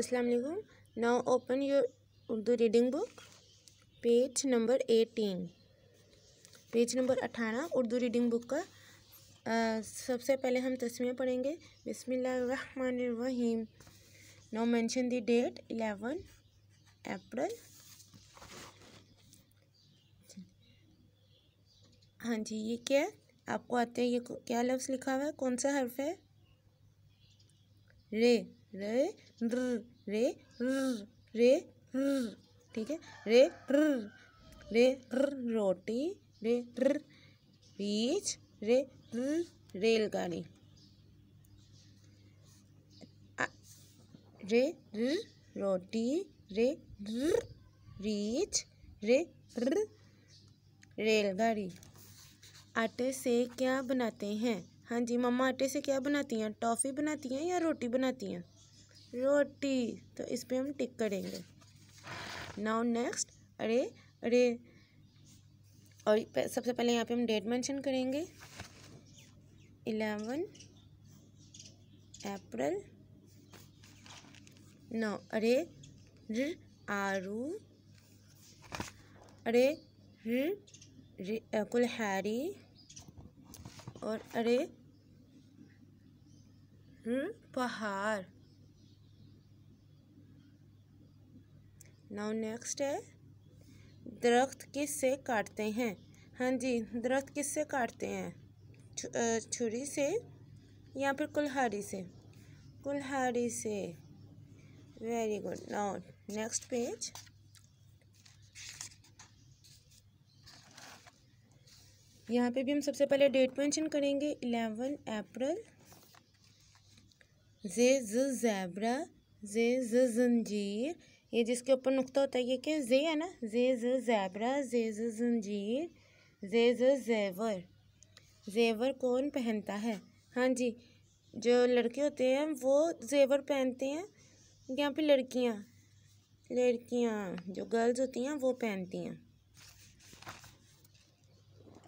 अस्सलाम वालेकुम now open your Urdu reading book page number eighteen page number अठारह Urdu reading book का आ, सबसे पहले हम तस्वीरें पढ़ेंगे बिसमीम now mention the date eleven April हाँ जी ये क्या है आपको आते हैं ये क्या लफ्ज़ लिखा हुआ है कौन सा हर्फ है रे रे रे रे रे ठीक है रे रे रोटी रे बीच रे रेलगाड़ी रे रोटी रे रीच रे रेलगाड़ी आटे से क्या बनाते हैं हाँ जी मम्मा आटे से क्या बनाती हैं टॉफ़ी बनाती हैं या रोटी बनाती हैं रोटी तो इस पर हम टिक करेंगे नाउ नेक्स्ट अरे अरे और सबसे पहले यहाँ पे हम डेट मेंशन करेंगे इलेवन अप्रैल नौ अरे र आरू अरे र कुल्हारी और अरे हम्म? पहाड़ नाउ नेक्स्ट है दरख्त किस से काटते हैं हाँ जी दरख्त किस से काटते हैं छुरी से या फिर कुल्हाड़ी से कुल्हाड़ी से very good now next page यहाँ पे भी हम सबसे पहले डेट मेंशन करेंगे eleven April J J zebra जे ज जंजीर ये जिसके ऊपर नुकता होता है ये क्या जे है ना जे ज जैबरा जे ज जंजीर जे ज जेवर जेवर कौन पहनता है हाँ जी जो लड़के होते हैं वो जेवर पहनते हैं यहाँ पे लड़कियाँ लड़कियाँ जो गर्ल्स होती हैं वो पहनती हैं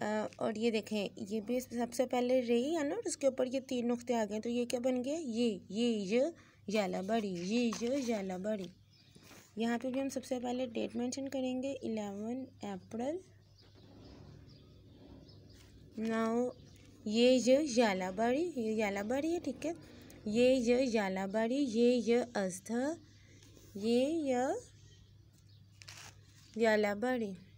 और ये देखें ये भी सबसे पहले ही है ना और उसके ऊपर ये तीन नुकते आ गए तो ये क्या बन गया ये ये ये जाला बड़ी ये ये जाला बड़ी यहाँ पे भी हम सबसे पहले डेट मेंशन करेंगे इलेवन अप्रैल नाउ ये ये जाला बड़ी ये जाला बड़ी है ठीक है ये ये जाला बड़ी ये ये अस्थ ये य जाला बड़ी